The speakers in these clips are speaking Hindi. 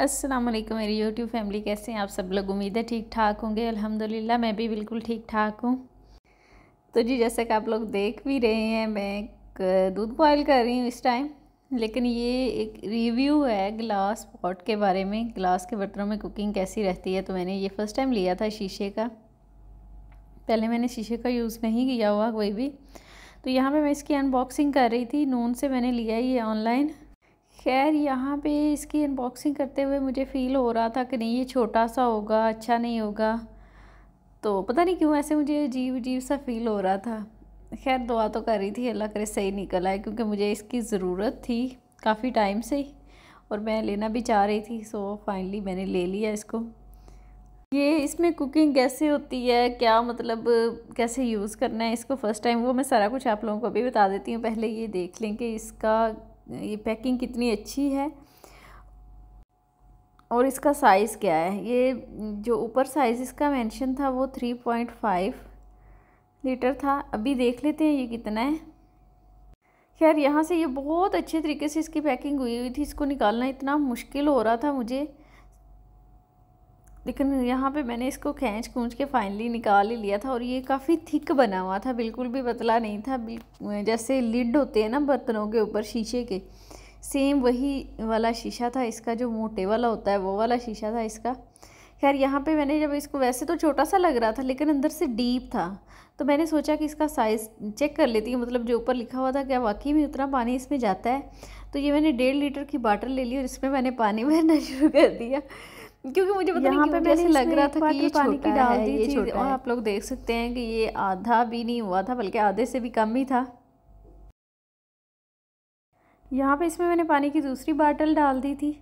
अस्सलाम वालेकुम मेरी यूट्यूब फैमिली कैसे हैं आप सब लोग उम्मीद है ठीक ठाक होंगे अल्हम्दुलिल्लाह मैं भी बिल्कुल ठीक ठाक हूँ तो जी जैसे कि आप लोग देख भी रहे हैं मैं दूध बॉयल कर रही हूँ इस टाइम लेकिन ये एक रिव्यू है ग्लास पॉट के बारे में ग्लास के बर्तनों में कुकिंग कैसी रहती है तो मैंने ये फ़र्स्ट टाइम लिया था शीशे का पहले मैंने शीशे का यूज़ नहीं किया हुआ कोई भी तो यहाँ पे मैं इसकी अनबॉक्सिंग कर रही थी नून से मैंने लिया ये ऑनलाइन खैर यहाँ पे इसकी अनबॉक्सिंग करते हुए मुझे फ़ील हो रहा था कि नहीं ये छोटा सा होगा अच्छा नहीं होगा तो पता नहीं क्यों ऐसे मुझे अजीब अजीब सा फ़ील हो रहा था खैर दुआ तो कर रही थी अल्लाह करे सही निकल आए क्योंकि मुझे इसकी ज़रूरत थी काफ़ी टाइम से ही और मैं लेना भी चाह रही थी सो फाइनली मैंने ले लिया इसको ये इसमें कुकिंग कैसे होती है क्या मतलब कैसे यूज़ करना है इसको फ़र्स्ट टाइम वो मैं सारा कुछ आप लोगों को अभी बता देती हूँ पहले ये देख लें कि इसका ये पैकिंग कितनी अच्छी है और इसका साइज़ क्या है ये जो ऊपर साइज़ इसका मेंशन था वो थ्री पॉइंट फाइव लीटर था अभी देख लेते हैं ये कितना है खैर यहाँ से ये बहुत अच्छे तरीके से इसकी पैकिंग हुई हुई थी इसको निकालना इतना मुश्किल हो रहा था मुझे लेकिन यहाँ पे मैंने इसको खींच खूँच के फाइनली निकाल ही लिया था और ये काफ़ी थिक बना हुआ था बिल्कुल भी पतला नहीं था जैसे लिड होते हैं ना बर्तनों के ऊपर शीशे के सेम वही वाला शीशा था इसका जो मोटे वाला होता है वो वाला शीशा था इसका खैर यहाँ पे मैंने जब इसको वैसे तो छोटा सा लग रहा था लेकिन अंदर से डीप था तो मैंने सोचा कि इसका साइज़ चेक कर लेती हूँ मतलब जो ऊपर लिखा हुआ था क्या वाकई में उतना पानी इसमें जाता है तो ये मैंने डेढ़ लीटर की बाटल ले ली और इसमें मैंने पानी भरना शुरू कर दिया क्योंकि मुझे पता यहाँ पे मुझे लग रहा था कि ये पानी की डाल दी थी और आप लोग देख सकते हैं कि ये आधा भी नहीं हुआ था बल्कि आधे से भी कम ही था यहाँ पे इसमें मैंने पानी की दूसरी बाटल डाल दी थी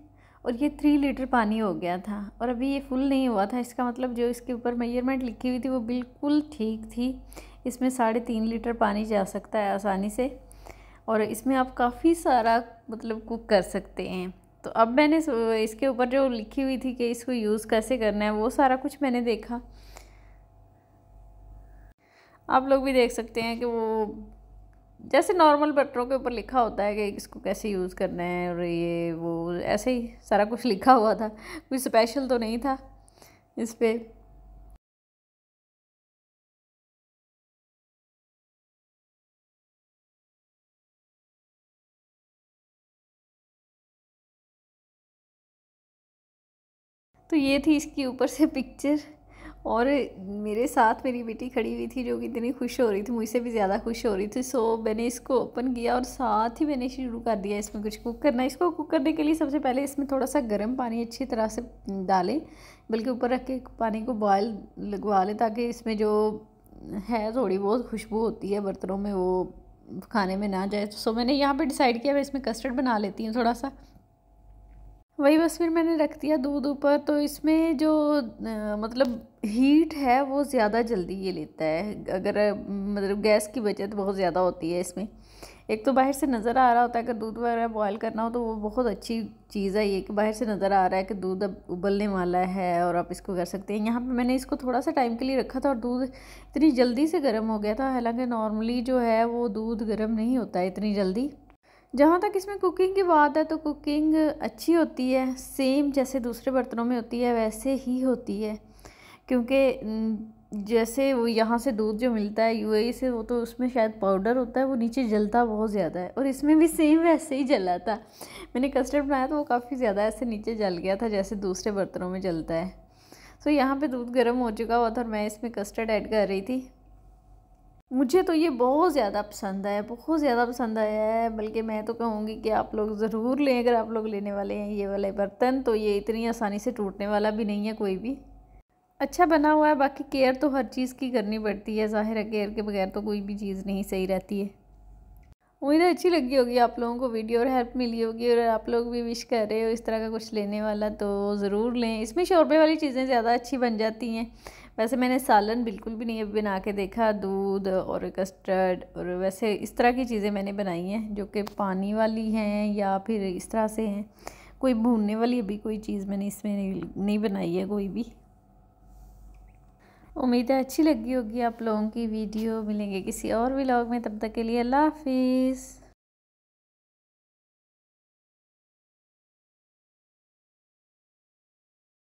और ये थ्री लीटर पानी हो गया था और अभी ये फुल नहीं हुआ था इसका मतलब जो इसके ऊपर मेजरमेंट लिखी हुई थी वो बिल्कुल ठीक थी इसमें साढ़े तीन लीटर पानी जा सकता है आसानी से और इसमें आप काफ़ी सारा मतलब कुक कर सकते हैं तो अब मैंने इसके ऊपर जो लिखी हुई थी कि इसको यूज़ कैसे करना है वो सारा कुछ मैंने देखा आप लोग भी देख सकते हैं कि वो जैसे नॉर्मल बटरों के ऊपर लिखा होता है कि इसको कैसे यूज़ करना है और ये वो ऐसे ही सारा कुछ लिखा हुआ था कुछ स्पेशल तो नहीं था इस पर तो ये थी इसकी ऊपर से पिक्चर और मेरे साथ मेरी बेटी खड़ी हुई थी जो कि इतनी खुश हो रही थी मुझसे भी ज़्यादा खुश हो रही थी सो मैंने इसको ओपन किया और साथ ही मैंने शुरू कर दिया इसमें कुछ कुक करना इसको कुक करने के लिए सबसे पहले इसमें थोड़ा सा गर्म पानी अच्छी तरह से डालें बल्कि ऊपर रख के पानी को बॉयल लगवा लें ताकि इसमें जो है थोड़ी बहुत खुशबू होती है बर्तनों में वो खाने में ना जाए सो मैंने यहाँ पर डिसाइड किया मैं इसमें कस्टर्ड बना लेती हूँ थोड़ा सा वही बस फिर मैंने रख दिया दूध ऊपर तो इसमें जो आ, मतलब हीट है वो ज़्यादा जल्दी ये लेता है अगर मतलब गैस की बचत बहुत ज़्यादा होती है इसमें एक तो बाहर से नज़र आ रहा होता है अगर दूध वगैरह बॉयल करना हो तो वो बहुत अच्छी चीज़ है ये कि बाहर से नज़र आ रहा है कि दूध अब उबलने वाला है और आप इसको कर सकते हैं यहाँ पे मैंने इसको थोड़ा सा टाइम के लिए रखा था और दूध इतनी जल्दी से गर्म हो गया था हालांकि नॉर्मली जो है वो दूध गर्म नहीं होता है इतनी जल्दी जहाँ तक इसमें कुकिंग की बात है तो कुकिंग अच्छी होती है सेम जैसे दूसरे बर्तनों में होती है वैसे ही होती है क्योंकि जैसे वो यहाँ से दूध जो मिलता है यूएई e से वो तो उसमें शायद पाउडर होता है वो नीचे जलता बहुत ज़्यादा है और इसमें भी सेम वैसे ही जला था मैंने कस्टर्ड बनाया तो वो काफ़ी ज़्यादा ऐसे नीचे जल गया था जैसे दूसरे बर्तनों में जलता है सो यहाँ पे दूध गर्म हो चुका हुआ था और मैं इसमें कस्टर्ड ऐड कर रही थी मुझे तो ये बहुत ज़्यादा पसंद आया बहुत ज़्यादा पसंद आया है बल्कि मैं तो कहूँगी कि आप लोग ज़रूर लें अगर आप लोग लेने वाले हैं ये वाले बर्तन तो ये इतनी आसानी से टूटने वाला भी नहीं है कोई भी अच्छा बना हुआ है बाकी केयर तो हर चीज़ की करनी पड़ती है ज़ाहिर है केयर के बगैर तो कोई भी चीज़ नहीं सही रहती है उम्मीद तो अच्छी लगी होगी आप लोगों को वीडियो और हेल्प मिली होगी और आप लोग भी विश कर रहे हो इस तरह का कुछ लेने वाला तो ज़रूर लें इसमें शोरबे वाली चीज़ें ज़्यादा अच्छी बन जाती हैं वैसे मैंने सालन बिल्कुल भी नहीं बना के देखा दूध और कस्टर्ड और वैसे इस तरह की चीज़ें मैंने बनाई हैं जो कि पानी वाली हैं या फिर इस तरह से हैं कोई भूनने वाली अभी कोई चीज़ मैंने इसमें नहीं, नहीं बनाई है कोई भी उम्मीद है अच्छी लगी होगी आप लोगों की वीडियो मिलेंगे किसी और व्लॉग में तब तक के लिए अल्लाह हाफिज़